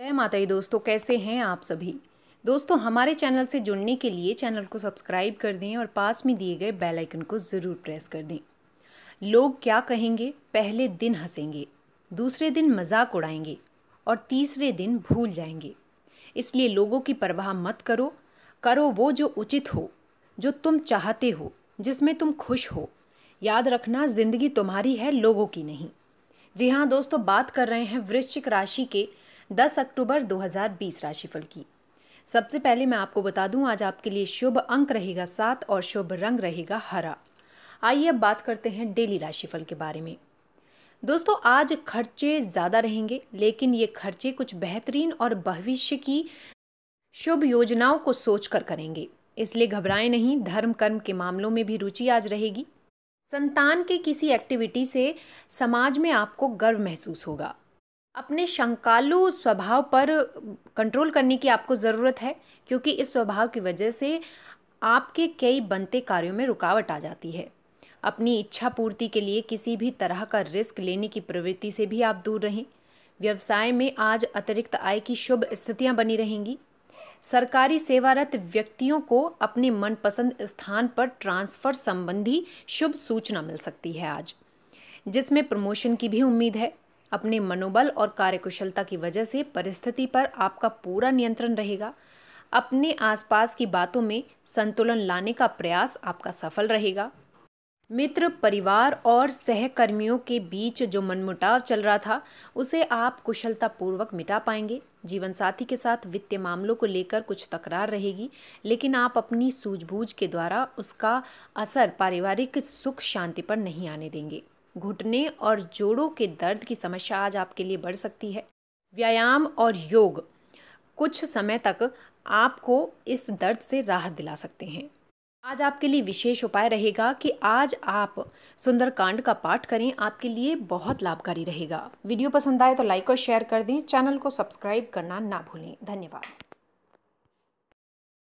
जय माता दोस्तों तो कैसे हैं आप सभी दोस्तों हमारे चैनल से जुड़ने के लिए चैनल को सब्सक्राइब कर दें और पास में दिए गए बेल आइकन को ज़रूर प्रेस कर दें लोग क्या कहेंगे पहले दिन हंसेंगे दूसरे दिन मजाक उड़ाएंगे और तीसरे दिन भूल जाएंगे इसलिए लोगों की परवाह मत करो करो वो जो उचित हो जो तुम चाहते हो जिसमें तुम खुश हो याद रखना ज़िंदगी तुम्हारी है लोगों की नहीं जी हाँ दोस्तों बात कर रहे हैं वृश्चिक राशि के 10 अक्टूबर 2020 राशिफल की सबसे पहले मैं आपको बता दूं आज आपके लिए शुभ अंक रहेगा सात और शुभ रंग रहेगा हरा आइए अब बात करते हैं डेली राशिफल के बारे में दोस्तों आज खर्चे ज़्यादा रहेंगे लेकिन ये खर्चे कुछ बेहतरीन और भविष्य की शुभ योजनाओं को सोचकर करेंगे इसलिए घबराएं नहीं धर्म कर्म के मामलों में भी रुचि आज रहेगी संतान के किसी एक्टिविटी से समाज में आपको गर्व महसूस होगा अपने शंकालु स्वभाव पर कंट्रोल करने की आपको ज़रूरत है क्योंकि इस स्वभाव की वजह से आपके कई बनते कार्यों में रुकावट आ जाती है अपनी इच्छा पूर्ति के लिए किसी भी तरह का रिस्क लेने की प्रवृत्ति से भी आप दूर रहें व्यवसाय में आज अतिरिक्त आय की शुभ स्थितियां बनी रहेंगी सरकारी सेवारत व्यक्तियों को अपने मनपसंद स्थान पर ट्रांसफ़र संबंधी शुभ सूचना मिल सकती है आज जिसमें प्रमोशन की भी उम्मीद है अपने मनोबल और कार्यकुशलता की वजह से परिस्थिति पर आपका पूरा नियंत्रण रहेगा अपने आसपास की बातों में संतुलन लाने का प्रयास आपका सफल रहेगा मित्र परिवार और सहकर्मियों के बीच जो मनमुटाव चल रहा था उसे आप कुशलतापूर्वक मिटा पाएंगे जीवन साथी के साथ वित्तीय मामलों को लेकर कुछ तकरार रहेगी लेकिन आप अपनी सूझबूझ के द्वारा उसका असर पारिवारिक सुख शांति पर नहीं आने देंगे घुटने और जोड़ों के दर्द की समस्या आज आपके लिए बढ़ सकती है व्यायाम और योग कुछ समय तक आपको इस दर्द से राहत दिला सकते हैं आज आपके लिए विशेष उपाय रहेगा कि आज आप सुंदरकांड का पाठ करें आपके लिए बहुत लाभकारी रहेगा वीडियो पसंद आए तो लाइक और शेयर कर दें चैनल को सब्सक्राइब करना ना भूलें धन्यवाद